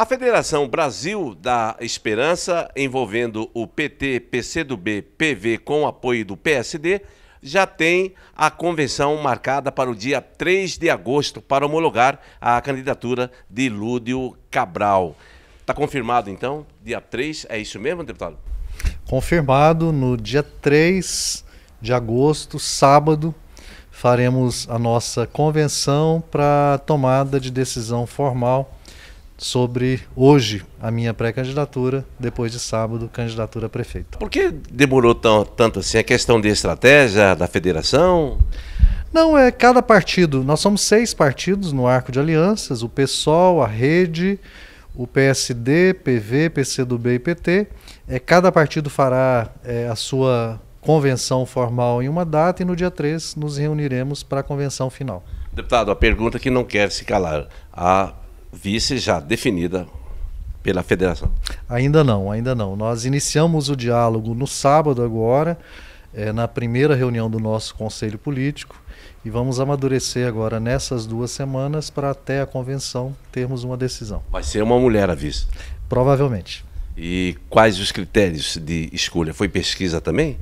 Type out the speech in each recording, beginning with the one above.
A Federação Brasil da Esperança, envolvendo o PT, PCdoB, PV com apoio do PSD, já tem a convenção marcada para o dia 3 de agosto para homologar a candidatura de Lúdio Cabral. Está confirmado então? Dia 3, é isso mesmo, deputado? Confirmado no dia 3 de agosto, sábado, faremos a nossa convenção para tomada de decisão formal sobre hoje a minha pré-candidatura, depois de sábado, candidatura a prefeito. Por que demorou tão, tanto assim? É questão de estratégia da federação? Não, é cada partido. Nós somos seis partidos no arco de alianças: o PSOL, a Rede, o PSD, PV, PCdoB e PT. É, cada partido fará é, a sua convenção formal em uma data e no dia 3 nos reuniremos para a convenção final. Deputado, a pergunta que não quer se calar. A vice já definida pela federação? Ainda não, ainda não. Nós iniciamos o diálogo no sábado agora, é, na primeira reunião do nosso conselho político, e vamos amadurecer agora nessas duas semanas para até a convenção termos uma decisão. Vai ser uma mulher a vice? Provavelmente. E quais os critérios de escolha? Foi pesquisa também?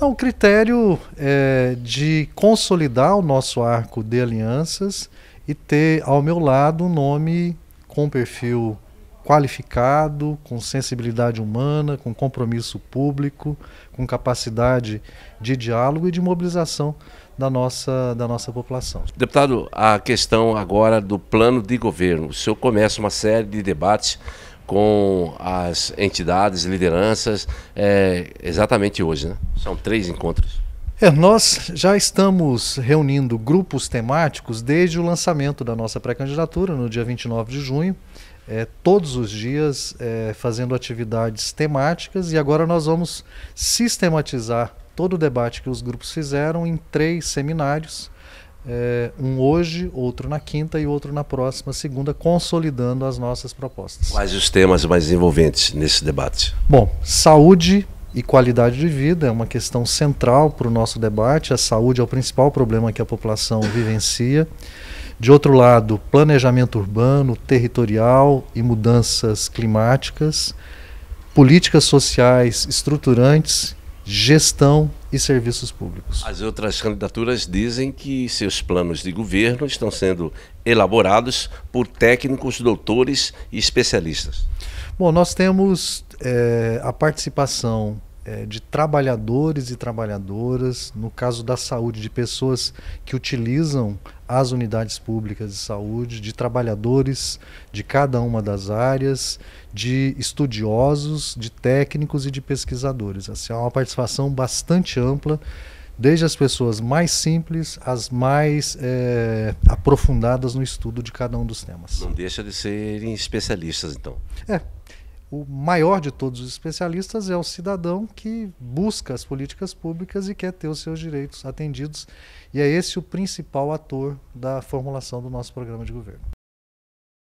Não, é um critério é, de consolidar o nosso arco de alianças e ter ao meu lado um nome com perfil qualificado, com sensibilidade humana, com compromisso público, com capacidade de diálogo e de mobilização da nossa, da nossa população. Deputado, a questão agora do plano de governo. O senhor começa uma série de debates com as entidades, lideranças, é, exatamente hoje, né? São três encontros. É, nós já estamos reunindo grupos temáticos desde o lançamento da nossa pré-candidatura, no dia 29 de junho, é, todos os dias é, fazendo atividades temáticas e agora nós vamos sistematizar todo o debate que os grupos fizeram em três seminários é, um hoje, outro na quinta e outro na próxima segunda, consolidando as nossas propostas. Quais os temas mais envolventes nesse debate? Bom, saúde e qualidade de vida é uma questão central para o nosso debate. A saúde é o principal problema que a população vivencia. De outro lado, planejamento urbano, territorial e mudanças climáticas, políticas sociais estruturantes gestão e serviços públicos. As outras candidaturas dizem que seus planos de governo estão sendo elaborados por técnicos, doutores e especialistas. Bom, nós temos é, a participação é, de trabalhadores e trabalhadoras, no caso da saúde, de pessoas que utilizam as unidades públicas de saúde, de trabalhadores de cada uma das áreas, de estudiosos, de técnicos e de pesquisadores. Assim, é uma participação bastante ampla desde as pessoas mais simples às mais é, aprofundadas no estudo de cada um dos temas. Não deixa de serem especialistas, então. É o maior de todos os especialistas é o cidadão que busca as políticas públicas e quer ter os seus direitos atendidos. E é esse o principal ator da formulação do nosso programa de governo.